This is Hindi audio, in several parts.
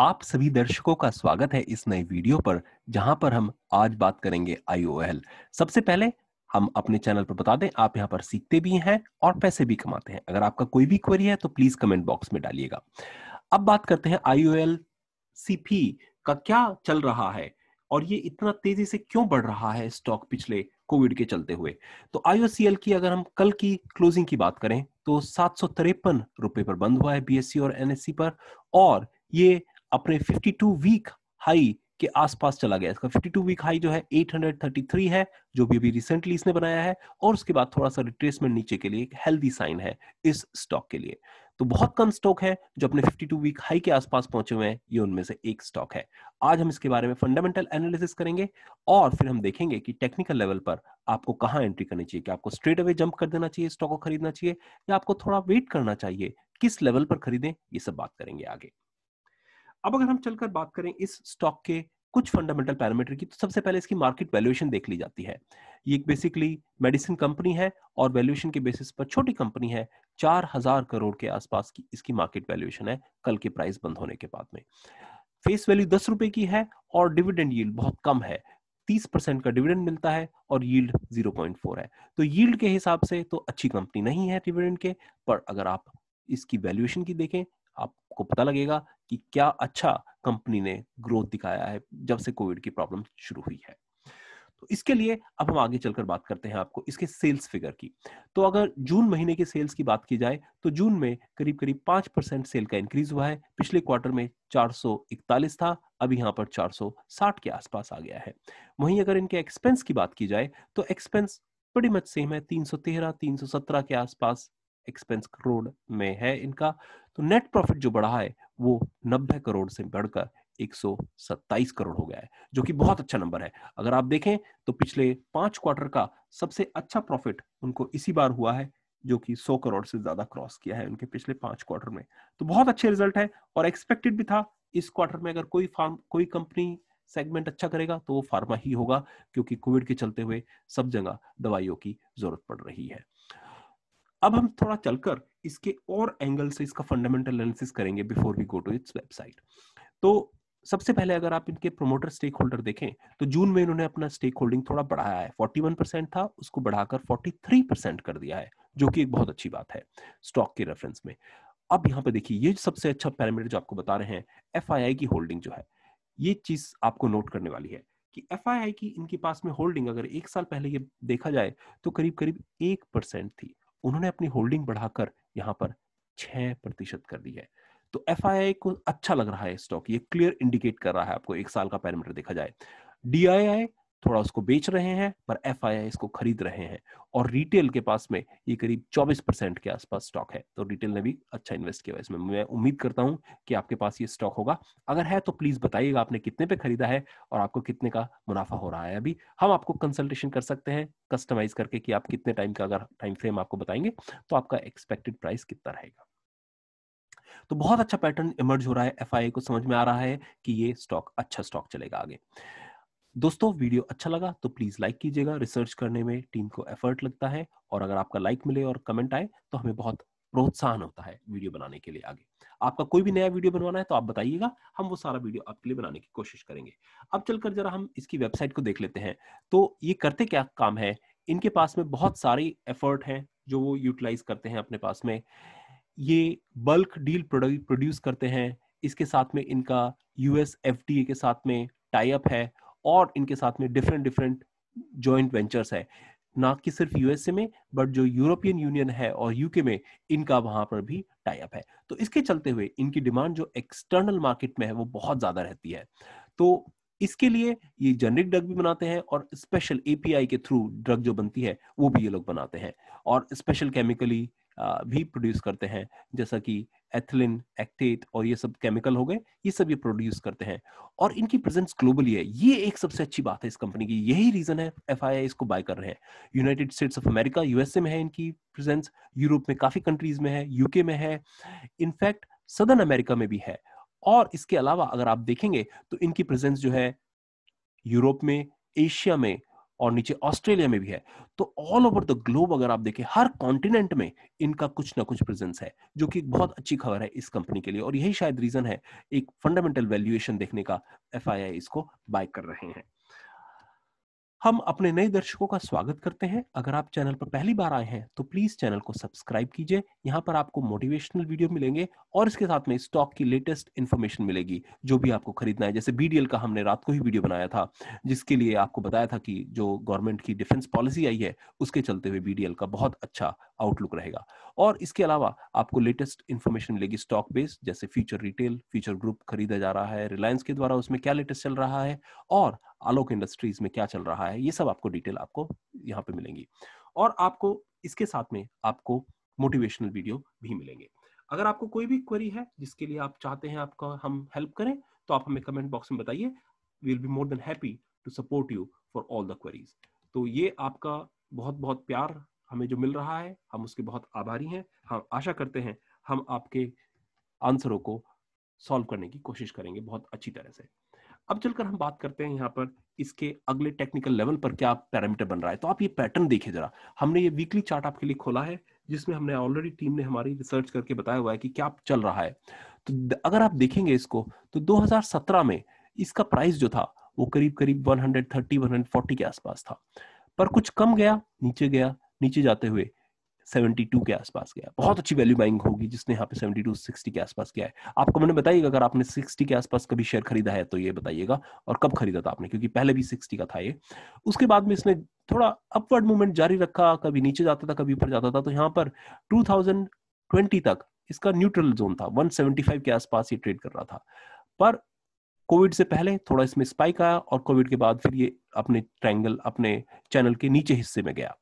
आप सभी दर्शकों का स्वागत है इस नए वीडियो पर जहां पर हम आज बात करेंगे आईओएल सबसे पहले हम अपने चैनल पर बता दें आप यहाँ पर सीखते भी हैं और पैसे भी कमाते हैं अगर आपका कोई भी क्वेरी है तो प्लीज कमेंट बॉक्स में डालिएगा अब बात करते हैं आईओएल सीपी का क्या चल रहा है और ये इतना तेजी से क्यों बढ़ रहा है स्टॉक पिछले कोविड के चलते हुए तो आईओसीएल की अगर हम कल की क्लोजिंग की बात करें तो सात सौ तिरपन रुपए पर बंद हुआ है बीएससी e और एनएससी e पर और ये अपने 52 वीक हाई के आसपास चला गया इसका 52 वीक हाई जो है 833 है जो भी अभी रिसेंटली इसने बनाया है और उसके बाद थोड़ा सा रिट्रेसमेंट नीचे के लिए एक हेल्दी साइन है इस स्टॉक के लिए तो बहुत कम स्टॉक है जो अपने 52 वीक हाई के आसपास पहुंचे हुए हैं ये उनमें से एक स्टॉक है आज हम इसके बारे में फंडामेंटल एनालिसिस करेंगे और फिर हम देखेंगे कि टेक्निकल लेवल पर आपको कहाँ एंट्री करनी चाहिए कि आपको स्ट्रेट अवे जंप कर देना चाहिए स्टॉक को खरीदना चाहिए या आपको थोड़ा वेट करना चाहिए किस लेवल पर खरीदें ये सब बात करेंगे आगे अब अगर हम चलकर बात करें इस स्टॉक के कुछ फंडामेंटल पैरामीटर की तो सबसे पहले इसकी मार्केट वैल्यूएशन देख ली जाती है ये बेसिकली मेडिसिन कंपनी है और वैल्यूएशन के बेसिस पर छोटी कंपनी है चार हजार करोड़ के आसपास की इसकी मार्केट वैल्यूएशन है कल के प्राइस बंद होने के बाद में फेस वैल्यू दस रुपए की है और डिविडेंड यील्ड बहुत कम है तीस परसेंट का डिविडेंड मिलता है और यील्ड जीरो पॉइंट फोर है तो यील्ड के हिसाब से तो अच्छी कंपनी नहीं है डिविडेंड के पर अगर आप इसकी वैल्यूएशन की देखें आपको पता लगेगा कि क्या अच्छा कंपनी ने ग्रोथ दिखाया है जब से कोविड की प्रॉब्लम शुरू हुई है तो इसके लिए अब हम आगे चलकर बात करते हैं आपको इसके सेल्स फिगर की तो अगर जून महीने के सेल्स की बात की जाए तो जून में करीब करीब पांच परसेंट सेल का इंक्रीज हुआ है पिछले क्वार्टर में 441 था अब यहाँ पर 460 के आसपास आ गया है वहीं अगर इनके एक्सपेंस की बात की जाए तो एक्सपेंस बड़ी मच सेम है तीन सौ के आसपास एक्सपेंस करोड़ में है इनका तो नेट प्रॉफिट जो बढ़ा है वो नब्बे करोड़ से बढ़कर एक करोड़ हो गया है जो कि बहुत अच्छा नंबर है अगर आप देखें तो पिछले पांच क्वार्टर का सबसे अच्छा प्रॉफिट उनको इसी बार हुआ है जो कि 100 करोड़ से ज्यादा क्रॉस किया है उनके पिछले पांच क्वार्टर में तो बहुत अच्छे रिजल्ट है और एक्सपेक्टेड भी था इस क्वार्टर में अगर कोई फार्म कोई कंपनी सेगमेंट अच्छा करेगा तो वो फार्मा ही होगा क्योंकि कोविड के चलते हुए सब जगह दवाइयों की जरूरत पड़ रही है अब हम थोड़ा चलकर इसके और एंगल से इसका फंडामेंटल एनालिसिस करेंगे before we go to its website तो सबसे पहले अगर आप इनके प्रोमोटर स्टेक होल्डर देखें तो जून में इन्होंने अपना स्टेक होल्डिंग थोड़ा बढ़ाया है 41 था उसको बढ़ाकर 43 कर दिया है जो कि एक बहुत अच्छी बात है स्टॉक के रेफरेंस में अब यहाँ पे देखिए ये सबसे अच्छा पैरामीटर जो आपको बता रहे हैं एफ की होल्डिंग जो है ये चीज आपको नोट करने वाली है कि एफ की इनके पास में होल्डिंग अगर एक साल पहले ये देखा जाए तो करीब करीब एक परसेंट थी उन्होंने अपनी होल्डिंग बढ़ाकर यहाँ पर छह प्रतिशत कर दी है तो एफ को अच्छा लग रहा है स्टॉक ये क्लियर इंडिकेट कर रहा है आपको एक साल का पैरामीटर देखा जाए डी थोड़ा उसको बेच रहे हैं पर एफ इसको खरीद रहे हैं और रिटेल के पास में ये करीब 24 परसेंट के आसपास स्टॉक है तो रिटेल ने भी अच्छा इन्वेस्ट किया इसमें मैं उम्मीद करता हूं कि आपके पास ये स्टॉक होगा अगर है तो प्लीज बताइएगा आपने कितने पे खरीदा है और आपको कितने का मुनाफा हो रहा है अभी हम आपको कंसल्टेशन कर सकते हैं कस्टमाइज करके कि आप कितने टाइम का अगर टाइम फ्रेम आपको बताएंगे तो आपका एक्सपेक्टेड प्राइस कितना रहेगा तो बहुत अच्छा पैटर्न इमर्ज हो रहा है एफ को समझ में आ रहा है कि ये स्टॉक अच्छा स्टॉक चलेगा आगे दोस्तों वीडियो अच्छा लगा तो प्लीज लाइक कीजिएगा रिसर्च करने में टीम को एफर्ट लगता है और अगर आपका लाइक मिले और कमेंट आए तो हमें बहुत प्रोत्साहन होता है वीडियो बनाने के लिए आगे आपका कोई भी नया वीडियो बनवाना है तो आप बताइएगा हम वो सारा वीडियो आपके लिए बनाने की कोशिश करेंगे अब चलकर जरा हम इसकी वेबसाइट को देख लेते हैं तो ये करते क्या काम है इनके पास में बहुत सारे एफर्ट हैं जो वो यूटिलाइज करते हैं अपने पास में ये बल्क डील प्रोड्यूस करते हैं इसके साथ में इनका यूएस एफ के साथ में टाई अप है और इनके साथ में डिफरेंट डिफरेंट जॉइंट वेंचर्स है ना कि सिर्फ यूएसए में बट जो यूरोपियन यूनियन है और यूके में इनका वहां पर भी टाइप है तो इसके चलते हुए इनकी डिमांड जो एक्सटर्नल मार्केट में है वो बहुत ज्यादा रहती है तो इसके लिए ये जेनरिक ड्रग भी बनाते हैं और स्पेशल एपीआई के थ्रू ड्रग जो बनती है वो भी ये लोग बनाते हैं और स्पेशल केमिकली भी प्रोड्यूस करते हैं जैसा कि एथिलिन एक्टेट और ये सब केमिकल हो गए ये सब ये प्रोड्यूस करते हैं और इनकी प्रेजेंस ग्लोबली है ये एक सबसे अच्छी बात है इस कंपनी की यही रीजन है एफ इसको बाय कर रहे हैं United States of America USA में है इनकी प्रेजेंस यूरोप में काफी कंट्रीज में है यूके में है इनफैक्ट सदर्न अमेरिका में भी है और इसके अलावा अगर आप देखेंगे तो इनकी प्रेजेंस जो है यूरोप में एशिया में और नीचे ऑस्ट्रेलिया में भी है तो ऑल ओवर द ग्लोब अगर आप देखें हर कॉन्टिनेंट में इनका कुछ ना कुछ प्रेजेंस है जो कि एक बहुत अच्छी खबर है इस कंपनी के लिए और यही शायद रीजन है एक फंडामेंटल वैल्यूएशन देखने का एफ इसको बाय कर रहे हैं हम अपने नए दर्शकों का स्वागत करते हैं अगर आप चैनल पर पहली बार आए हैं तो प्लीज चैनल को सब्सक्राइब कीजिए यहाँ पर आपको मोटिवेशनल वीडियो मिलेंगे और इसके साथ में स्टॉक की लेटेस्ट इन्फॉर्मेशन मिलेगी जो भी आपको खरीदना है जैसे बीडीएल का हमने रात को ही वीडियो बनाया था जिसके लिए आपको बताया था कि जो गवर्नमेंट की डिफेंस पॉलिसी आई है उसके चलते हुए बीडीएल का बहुत अच्छा आउटलुक रहेगा और इसके अलावा आपको लेटेस्ट इन्फॉर्मेशन मिलेगी स्टॉक बेस्ड जैसे फ्यूचर रिटेल फ्यूचर ग्रुप खरीदा जा रहा है रिलायंस के द्वारा उसमें क्या लेटेस्ट चल रहा है और आलोक इंडस्ट्रीज में क्या चल रहा है ये सब आपको डिटेल आपको यहाँ पे मिलेंगी और आपको इसके साथ में आपको मोटिवेशनल वीडियो भी मिलेंगे अगर आपको कोई भी क्वेरी है जिसके लिए आप चाहते हैं आपका हम हेल्प करें तो आप हमें कमेंट बॉक्स में बताइए we'll be more than happy to support you for all the queries तो ये आपका बहुत बहुत प्यार हमें जो मिल रहा है हम उसके बहुत आभारी हैं हम आशा करते हैं हम आपके आंसरों को सॉल्व करने की कोशिश करेंगे बहुत अच्छी तरह से अब चलकर हम बात करते हैं यहाँ पर इसके अगले टेक्निकल लेवल पर क्या पैरामीटर बन रहा है तो आप ये पैटर्न देखिए जरा हमने ये वीकली चार्ट आपके लिए खोला है जिसमें हमने ऑलरेडी टीम ने हमारी रिसर्च करके बताया हुआ है कि क्या चल रहा है तो अगर आप देखेंगे इसको तो 2017 में इसका प्राइस जो था वो करीब करीब 130 140 के आसपास था पर कुछ कम गया नीचे गया नीचे जाते हुए 72 के आसपास गया बहुत अच्छी वैल्यू बाइंग होगी जिसने यहाँ पे 72 60 के आसपास गया है आप कमेंट बताइएगा अगर आपने 60 के आसपास कभी शेयर खरीदा है तो ये बताइएगा और कब खरीदा था आपने क्योंकि पहले भी 60 का था ये उसके बाद में इसने थोड़ा अपवर्ड मूवमेंट जारी रखा कभी नीचे जाता था कभी ऊपर जाता था तो यहाँ पर 2020 तक इसका न्यूट्रल जोन था 175 के आसपास ये ट्रेड कर रहा था पर कोविड से पहले थोड़ा इसमें स्पाइक आया और कोविड के बाद फिर ये अपने ट्रायंगल अपने चैनल के नीचे हिस्से में गया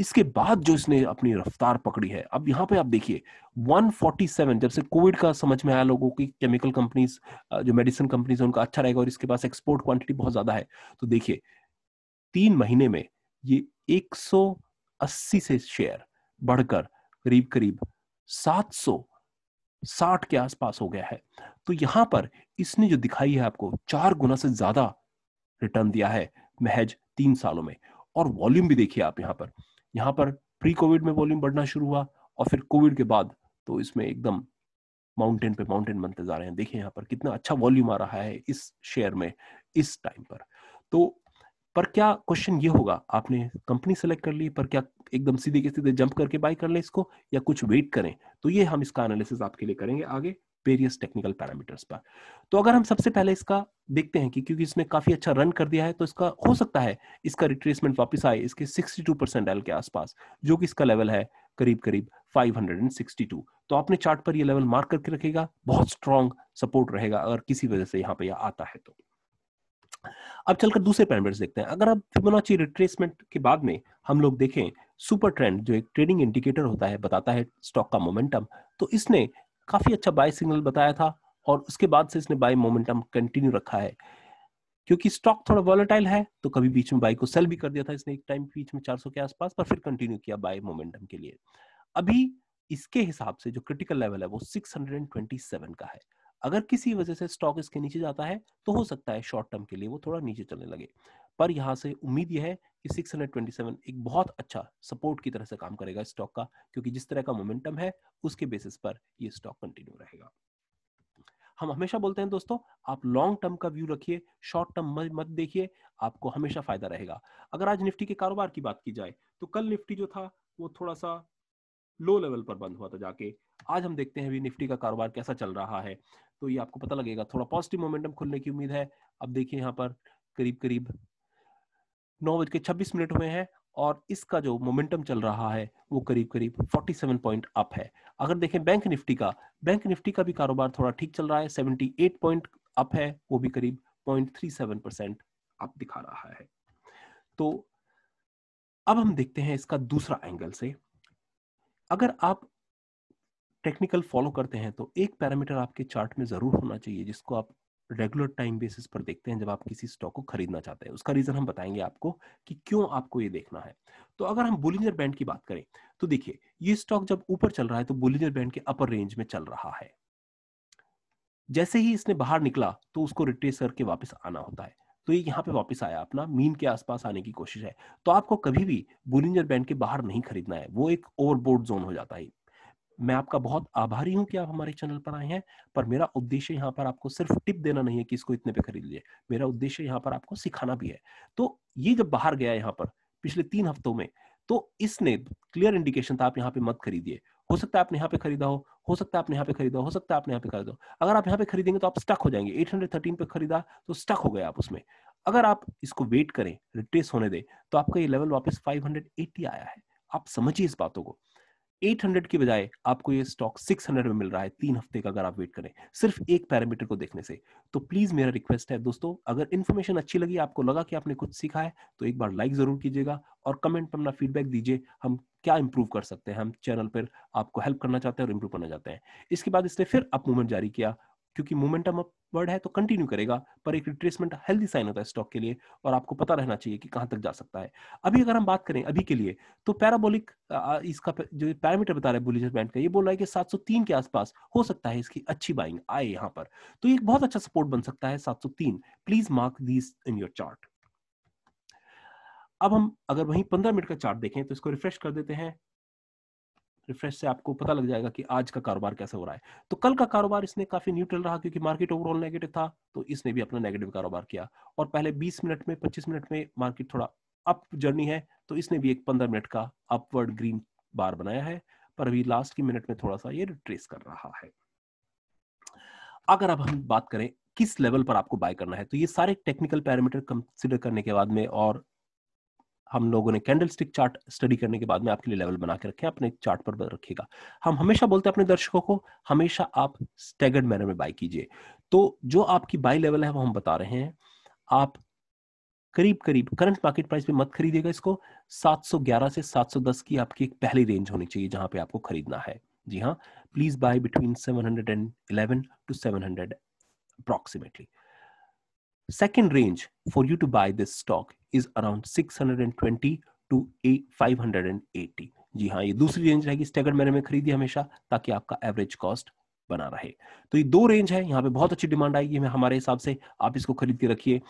इसके बाद जो इसने अपनी रफ्तार पकड़ी है अब यहाँ पे आप देखिए 147 जब से कोविड का समझ में आया लोगों की केमिकल कंपनीज जो मेडिसिन कंपनीज उनका अच्छा रहेगा और इसके पास एक्सपोर्ट क्वांटिटी बहुत ज्यादा है तो देखिए तीन महीने में ये 180 से शेयर बढ़कर करीब करीब 760 साठ के आसपास हो गया है तो यहाँ पर इसने जो दिखाई है आपको चार गुना से ज्यादा रिटर्न दिया है महज तीन सालों में और वॉल्यूम भी देखिए आप यहाँ पर यहाँ पर प्री कोविड में वॉल्यूम बढ़ना शुरू हुआ और फिर कोविड के बाद तो इसमें एकदम माउंटेन पे माउंटेन बनते जा रहे हैं देखिए यहाँ पर कितना अच्छा वॉल्यूम आ रहा है इस शेयर में इस टाइम पर तो पर क्या क्वेश्चन ये होगा आपने कंपनी सेलेक्ट कर ली पर क्या एकदम सीधे के सीधे जंप करके बाय कर ले इसको या कुछ वेट करें तो ये हम इसका एनालिसिस आपके लिए करेंगे आगे वेरियस टेक्निकल पैरामीटर्स पर तो अगर हम सबसे पहले इसका देखते हैं कि क्योंकि इसने काफी अच्छा रन कर दिया है तो इसका हो सकता है इसका रिट्रेसमेंट वापस आए इसके 62 परसेंट एल के आसपास जो कि इसका लेवल है करीब करीब 562 तो आपने चार्ट पर ये लेवल मार्क करके रखेगा बहुत स्ट्रॉन्ग सपोर्ट रहेगा अगर किसी वजह से यहाँ पे यह आता है तो अब चलकर दूसरे पैरामीटर्स देखते हैं अगर आप फिबोनाची रिट्रेसमेंट के बाद में हम लोग देखें सुपर ट्रेंड जो एक ट्रेडिंग इंडिकेटर होता है बताता है स्टॉक का मोमेंटम तो इसने काफ़ी अच्छा बाय सिग्नल बताया था और उसके बाद से इसने बाय मोमेंटम कंटिन्यू रखा है क्योंकि स्टॉक थोड़ा वॉलेटाइल है तो कभी बीच में बाई को सेल भी कर दिया था इसने एक टाइम बीच में 400 के आसपास पर फिर कंटिन्यू किया बाय मोमेंटम के लिए अभी इसके हिसाब से जो क्रिटिकल लेवल है वो 627 का है अगर किसी वजह से स्टॉक इसके नीचे जाता है तो हो सकता है शॉर्ट टर्म के लिए वो थोड़ा नीचे चलने लगे पर यहाँ से उम्मीद यह है कि 627 एक बहुत अच्छा सपोर्ट की तरह से काम करेगा स्टॉक का क्योंकि जिस तरह का मोमेंटम है उसके बेसिस पर ये स्टॉक कंटिन्यू रहेगा हम हमेशा बोलते हैं दोस्तों आप लॉन्ग टर्म का व्यू रखिए शॉर्ट टर्म मत देखिए आपको हमेशा फायदा रहेगा अगर आज निफ्टी के कारोबार की बात की जाए तो कल निफ्टी जो था वो थोड़ा सा लो लेवल पर बंद हुआ था जाके आज हम देखते हैं भी निफ्टी का कारोबार कैसा चल रहा है तो ये आपको पता लगेगा थोड़ा पॉजिटिव मोमेंटम खुलने की उम्मीद है अब देखिए यहाँ पर करीब करीब नौ बज के छब्बीस मिनट हुए हैं और इसका जो मोमेंटम चल रहा है वो करीब करीब 47 पॉइंट अप है अगर देखें बैंक निफ्टी का बैंक निफ्टी का भी कारोबार थोड़ा ठीक चल रहा है 78 पॉइंट अप है वो भी करीब 0.37 परसेंट अप दिखा रहा है तो अब हम देखते हैं इसका दूसरा एंगल से अगर आप टेक्निकल फॉलो करते हैं तो एक पैरामीटर आपके चार्ट में जरूर होना चाहिए जिसको आप रेगुलर टाइम बेसिस पर देखते हैं जब आप किसी स्टॉक को खरीदना चाहते हैं उसका रीजन हम बताएंगे आपको कि क्यों आपको ये देखना है तो अगर हम बुलिंजर बैंड की बात करें तो देखिए ये स्टॉक जब ऊपर चल रहा है तो बुलिंजर बैंड के अपर रेंज में चल रहा है जैसे ही इसने बाहर निकला तो उसको रिट्रेस करके वापस आना होता है तो ये यहाँ पे वापस आया अपना मीन के आसपास आने की कोशिश है तो आपको कभी भी बुलिंजर बैंड के बाहर नहीं खरीदना है वो एक ओवरबोर्ड जोन हो जाता है मैं आपका बहुत आभारी हूं कि आप हमारे चैनल पर आए हैं पर मेरा उद्देश्य यहाँ पर आपको सिर्फ टिप देना नहीं है कि इसको इतने पे खरीद लिए मेरा उद्देश्य यहाँ पर आपको सिखाना भी है तो ये जब बाहर गया यहाँ पर पिछले तीन हफ्तों में तो इसने क्लियर इंडिकेशन था आप यहाँ पे मत खरीदिए हो सकता है आपने यहाँ पे खरीदा हो हो सकता है आपने यहाँ पे खरीदा हो सकता है आपने यहाँ पे खरीदा हो अगर आप यहाँ पे खरीदेंगे तो आप स्टक हो जाएंगे 813 पे खरीदा तो स्टक हो गए आप उसमें अगर आप इसको वेट करें रिट्रेस होने दें तो आपका ये लेवल वापस 580 आया है आप समझिए इस बातों को 800 की बजाय आपको ये स्टॉक 600 में मिल रहा है तीन हफ्ते का अगर आप वेट करें सिर्फ एक पैरामीटर को देखने से तो प्लीज मेरा रिक्वेस्ट है दोस्तों अगर इन्फॉर्मेशन अच्छी लगी आपको लगा कि आपने कुछ सीखा है तो एक बार लाइक जरूर कीजिएगा और कमेंट पर अपना फीडबैक दीजिए हम क्या इंप्रूव कर सकते हैं हम चैनल पर आपको हेल्प करना चाहते हैं और इंप्रूव करना चाहते हैं इसके बाद इसने फिर अप मूवमेंट जारी किया क्योंकि मोमेंटम अपवर्ड है तो कंटिन्यू करेगा पर एक रिट्रेसमेंट हेल्दी साइन होता है स्टॉक के लिए और आपको पता रहना चाहिए कि कहां तक जा सकता है अभी अगर हम बात करें अभी के लिए तो पैराबोलिक इसका जो पैरामीटर बता रहा है बुलिजर बैंड का ये बोल रहा है कि 703 के आसपास हो सकता है इसकी अच्छी बाइंग आए यहाँ पर तो एक बहुत अच्छा सपोर्ट बन सकता है 703 please mark these in your chart अब हम अगर वही पंद्रह मिनट का चार्ट देखें तो इसको रिफ्रेश कर देते हैं रिफ्रेश से आपको पता लग जाएगा कि आज का कारोबार कैसे हो रहा है तो कल का कारोबार इसने काफी न्यूट्रल रहा क्योंकि मार्केट ओवरऑल नेगेटिव था तो इसने भी अपना नेगेटिव कारोबार किया और पहले 20 मिनट में 25 मिनट में मार्केट थोड़ा अप जर्नी है तो इसने भी एक 15 मिनट का अपवर्ड ग्रीन बार बनाया है पर अभी लास्ट की मिनट में थोड़ा सा ये रिट्रेस कर रहा है अगर अब हम बात करें किस लेवल पर आपको बाय करना है तो ये सारे टेक्निकल पैरामीटर कंसिडर करने के बाद में और हम लोगों ने कैंडल स्टिक चार्ट स्टडी करने के बाद में आपके लिए लेवल बना के रखे अपने चार्ट पर रखिएगा हम हमेशा बोलते हैं अपने दर्शकों को हमेशा आप स्टेगर्ड मैनर में बाई कीजिए तो जो आपकी बाई लेवल है वो हम बता रहे हैं आप करीब करीब करंट मार्केट प्राइस पे मत खरीदेगा इसको 711 से 710 की आपकी एक पहली रेंज होनी चाहिए जहां पे आपको खरीदना है जी हाँ please buy between 711 to 700 hundred approximately second range for you to buy this stock is around 620 to 580 जी हाँ ये दूसरी रेंज रहेगी स्टेगर्ड मैंने में खरीदी हमेशा ताकि आपका एवरेज कॉस्ट बना रहे तो ये दो रेंज है यहाँ पे बहुत अच्छी डिमांड आएगी है हमारे हिसाब से आप इसको खरीद के रखिए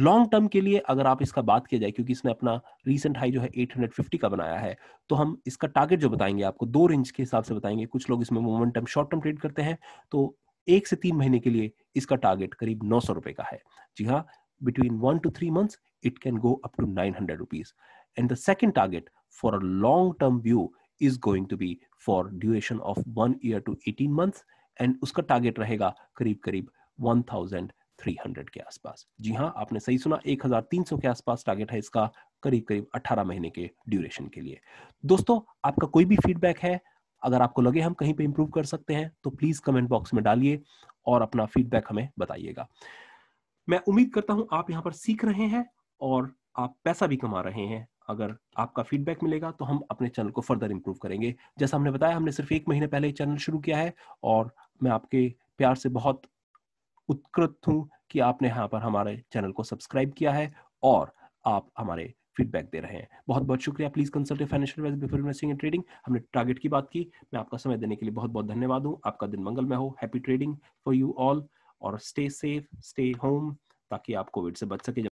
लॉन्ग टर्म के लिए अगर आप इसका बात किया जाए क्योंकि इसने अपना रीसेंट हाई जो है 850 का बनाया है तो हम इसका टारगेट जो बताएंगे आपको दो रेंज के हिसाब से बताएंगे कुछ लोग इसमें मोमेंटम शॉर्ट टर्म ट्रेड करते हैं तो एक से तीन महीने के लिए इसका टारगेट करीब नौ सौ रुपए का है जी हाँ between one to three months it can go up to nine hundred rupees and the second target for a long term view is going to be for duration of one year to eighteen months and उसका टारगेट रहेगा करीब करीब वन थाउजेंड 300 के आसपास जी हाँ आपने सही सुना 1300 के आसपास टारगेट है इसका करीब करीब 18 महीने के ड्यूरेशन के लिए दोस्तों आपका कोई भी फीडबैक है अगर आपको लगे हम कहीं पे इम्प्रूव कर सकते हैं तो प्लीज कमेंट बॉक्स में डालिए और अपना फीडबैक हमें बताइएगा मैं उम्मीद करता हूं आप यहाँ पर सीख रहे हैं और आप पैसा भी कमा रहे हैं अगर आपका फीडबैक मिलेगा तो हम अपने चैनल को फर्दर इम्प्रूव करेंगे जैसा हमने बताया हमने सिर्फ एक महीने पहले चैनल शुरू किया है और मैं आपके प्यार से बहुत उत्कृत हूँ कि आपने यहाँ पर हमारे चैनल को सब्सक्राइब किया है और आप हमारे फीडबैक दे रहे हैं बहुत बहुत शुक्रिया please consult financial advice before investing and trading हमने टारगेट की बात की मैं आपका समय देने के लिए बहुत बहुत धन्यवाद हूँ आपका दिन मंगलमय हो happy trading for you all और स्टे सेफ स्टे होम ताकि आप कोविड से बच सके